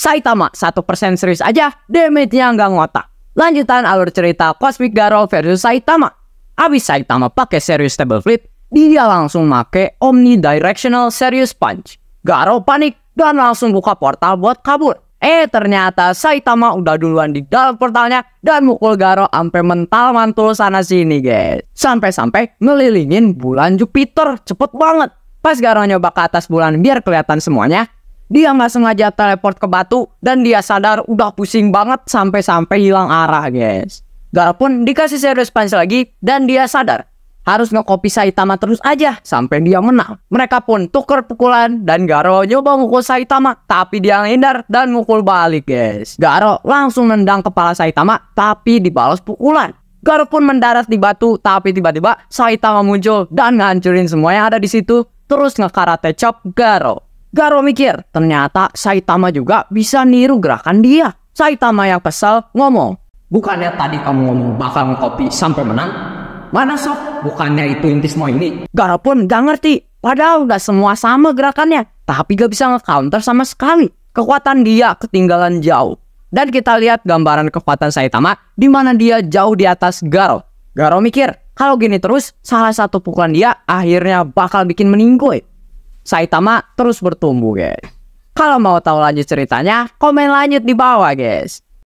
Saitama satu persen serius aja, damage-nya nggak ngotak. Lanjutan alur cerita Cosmic Garo versus Saitama. Abis Saitama pakai serius table flip, dia langsung make omnidirectional serious punch. Garo panik dan langsung buka portal buat kabur. Eh ternyata Saitama udah duluan di dalam portalnya dan mukul Garo sampai mental mantul sana sini guys. Sampai-sampai ngelilingin bulan Jupiter cepet banget. Pas Garo nyoba ke atas bulan biar kelihatan semuanya, dia nggak sengaja teleport ke batu dan dia sadar udah pusing banget sampai-sampai hilang arah guys. Gal pun dikasih serius punch lagi dan dia sadar harus ngekopi Saitama terus aja sampai dia menang. Mereka pun tuker pukulan dan Garo nyoba mukul Saitama tapi dia ngindar dan mukul balik guys. Garo langsung nendang kepala Saitama tapi dibalas pukulan. Garo pun mendarat di batu tapi tiba-tiba Saitama muncul dan ngancurin semua yang ada di situ terus ngekarate chop Garo. Garo mikir, ternyata Saitama juga bisa niru gerakan dia. Saitama yang kesal ngomong, Bukannya tadi kamu ngomong bakal ngopi sampai menang? Mana sok? Bukannya itu inti semua ini? Garo pun gak ngerti. Padahal udah semua sama gerakannya. Tapi gak bisa nge-counter sama sekali. Kekuatan dia ketinggalan jauh. Dan kita lihat gambaran kekuatan Saitama di mana dia jauh di atas Garo. Garo mikir, kalau gini terus, salah satu pukulan dia akhirnya bakal bikin meninggoy. Saitama terus bertumbuh guys. Kalau mau tahu lanjut ceritanya, komen lanjut di bawah guys.